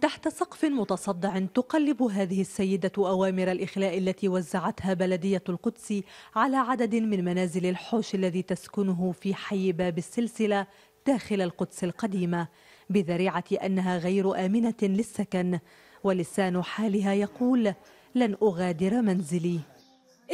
تحت سقف متصدع تقلب هذه السيدة أوامر الإخلاء التي وزعتها بلدية القدس على عدد من منازل الحوش الذي تسكنه في حي باب السلسلة داخل القدس القديمة بذريعة أنها غير آمنة للسكن ولسان حالها يقول لن أغادر منزلي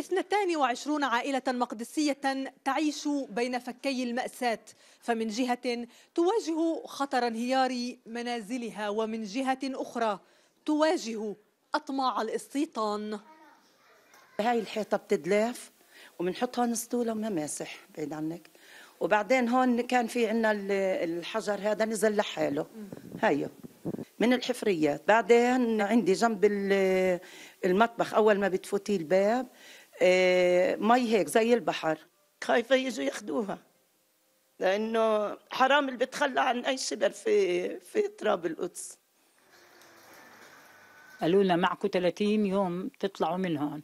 22 عائلة مقدسية تعيش بين فكي المأساة فمن جهة تواجه خطر انهيار منازلها ومن جهة أخرى تواجه أطماع الاستيطان هاي الحيطة بتدلاف وبنحط هون وما ماسح بعيد عنك وبعدين هون كان في عندنا الحجر هذا نزل لحاله هيو من الحفريات بعدين عندي جنب المطبخ اول ما بتفوتي الباب آه، مي هيك زي البحر خايفه يجوا ياخذوها لانه حرام اللي بتخلى عن اي شبر في في تراب القدس قالوا لنا معكم 30 يوم تطلعوا من هون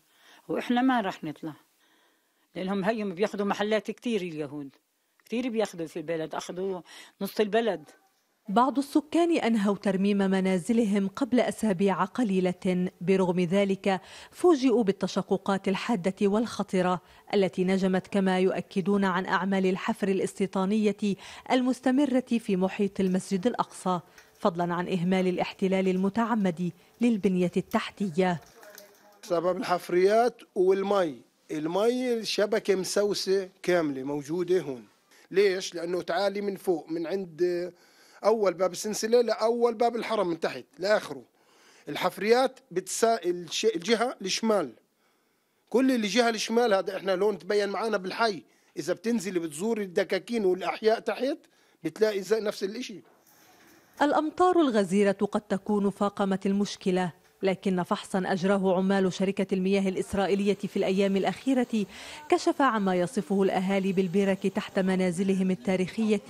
واحنا ما رح نطلع لانهم هيهم بياخذوا محلات كثير اليهود كثير بياخذوا في البلد اخذوا نص البلد بعض السكان أنهوا ترميم منازلهم قبل أسابيع قليلة برغم ذلك فوجئوا بالتشققات الحادة والخطرة التي نجمت كما يؤكدون عن أعمال الحفر الاستيطانية المستمرة في محيط المسجد الأقصى فضلا عن إهمال الاحتلال المتعمد للبنية التحتية سبب الحفريات والمي المي الشبكة مسوسة كاملة موجودة هون ليش؟ لأنه تعالي من فوق من عند اول باب السلسله لاول باب الحرم من تحت لاخره الحفريات بتسائل الجهه الشمال كل اللي جهه الشمال هذا احنا لون تبين معانا بالحي اذا بتنزلي بتزوري الدكاكين والاحياء تحت بتلاقي زي نفس الاشي الامطار الغزيره قد تكون فاقمت المشكله لكن فحصا أجراه عمال شركة المياه الإسرائيلية في الأيام الأخيرة كشف عما يصفه الأهالي بالبرك تحت منازلهم التاريخية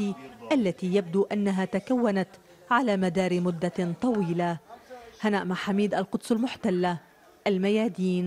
التي يبدو أنها تكونت على مدار مدة طويلة هناء محميد القدس المحتلة الميادين